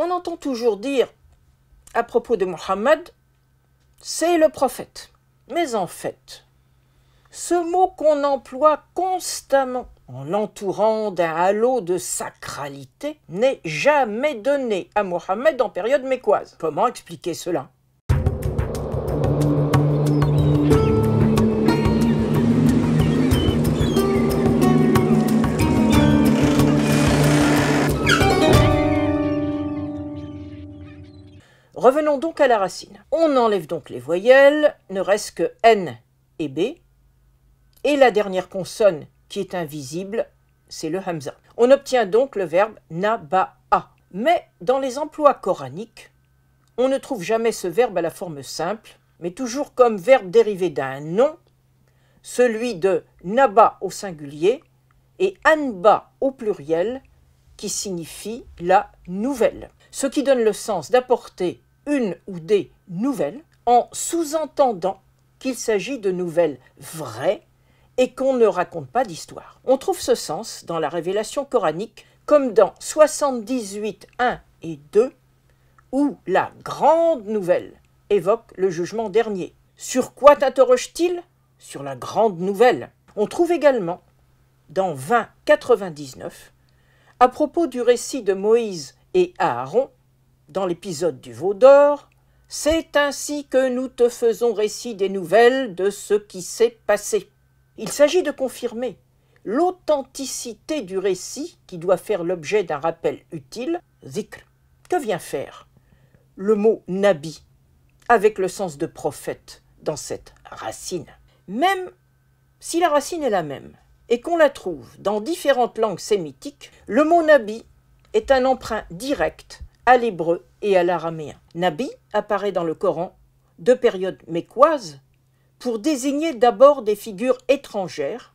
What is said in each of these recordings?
on entend toujours dire à propos de Mohammed, c'est le prophète. Mais en fait, ce mot qu'on emploie constamment en l'entourant d'un halo de sacralité n'est jamais donné à Mohammed en période méquoise. Comment expliquer cela Revenons donc à la racine. On enlève donc les voyelles, ne reste que N et B, et la dernière consonne qui est invisible, c'est le Hamza. On obtient donc le verbe naba'a. Mais dans les emplois coraniques, on ne trouve jamais ce verbe à la forme simple, mais toujours comme verbe dérivé d'un nom, celui de naba au singulier et anba au pluriel, qui signifie la nouvelle ce qui donne le sens d'apporter une ou des nouvelles en sous-entendant qu'il s'agit de nouvelles vraies et qu'on ne raconte pas d'histoire. On trouve ce sens dans la révélation coranique comme dans 78, 1 et 2, où la grande nouvelle évoque le jugement dernier. Sur quoi t'interroge-t-il Sur la grande nouvelle. On trouve également dans 20, 99, à propos du récit de Moïse et Aaron, dans l'épisode du veau d'or, c'est ainsi que nous te faisons récit des nouvelles de ce qui s'est passé. Il s'agit de confirmer l'authenticité du récit qui doit faire l'objet d'un rappel utile, zikr. Que vient faire le mot nabi avec le sens de prophète dans cette racine Même si la racine est la même et qu'on la trouve dans différentes langues sémitiques, le mot nabi est un emprunt direct à l'hébreu et à l'araméen. Nabi apparaît dans le Coran, de période mécoise, pour désigner d'abord des figures étrangères,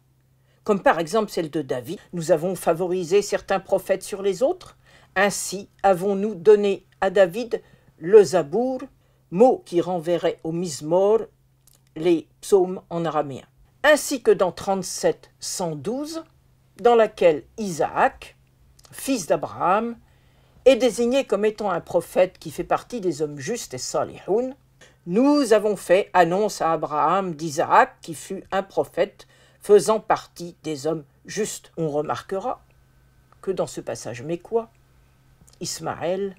comme par exemple celle de David. Nous avons favorisé certains prophètes sur les autres. Ainsi avons-nous donné à David le Zabour, mot qui renverrait au Mizmor, les psaumes en araméen, ainsi que dans 37 112, dans laquelle Isaac, fils d'Abraham, est désigné comme étant un prophète qui fait partie des hommes justes et salihoun. Nous avons fait annonce à Abraham d'Isaac qui fut un prophète faisant partie des hommes justes. On remarquera que dans ce passage mais quoi Ismaël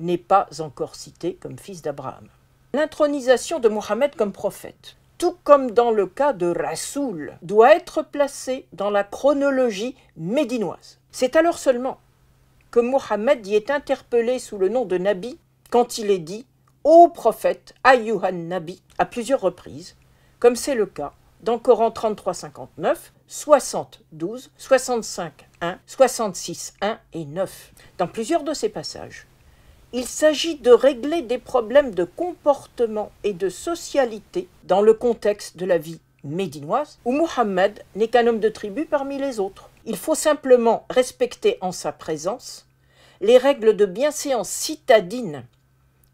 n'est pas encore cité comme fils d'Abraham. L'intronisation de Mohammed comme prophète tout comme dans le cas de Rasoul, doit être placé dans la chronologie médinoise. C'est alors seulement que Mohammed y est interpellé sous le nom de Nabi quand il est dit Ô prophète, Ayyuhan Nabi, à plusieurs reprises, comme c'est le cas dans Coran 33, 59, 72 12, 65, 1, 66, 1 et 9. Dans plusieurs de ces passages, il s'agit de régler des problèmes de comportement et de socialité dans le contexte de la vie médinoise, où Mohammed n'est qu'un homme de tribu parmi les autres. Il faut simplement respecter en sa présence les règles de bienséance citadine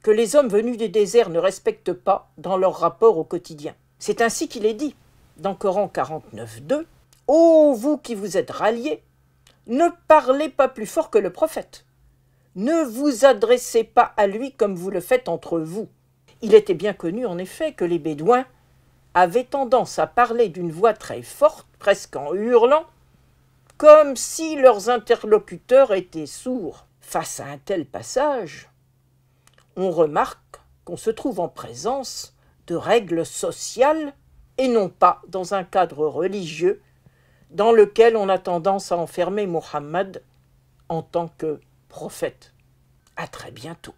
que les hommes venus du désert ne respectent pas dans leur rapport au quotidien. C'est ainsi qu'il est dit dans Coran 49.2 Ô vous qui vous êtes ralliés, ne parlez pas plus fort que le prophète. Ne vous adressez pas à lui comme vous le faites entre vous. Il était bien connu, en effet, que les Bédouins avaient tendance à parler d'une voix très forte, presque en hurlant, comme si leurs interlocuteurs étaient sourds. Face à un tel passage, on remarque qu'on se trouve en présence de règles sociales et non pas dans un cadre religieux dans lequel on a tendance à enfermer Mohammed en tant que prophète. À très bientôt.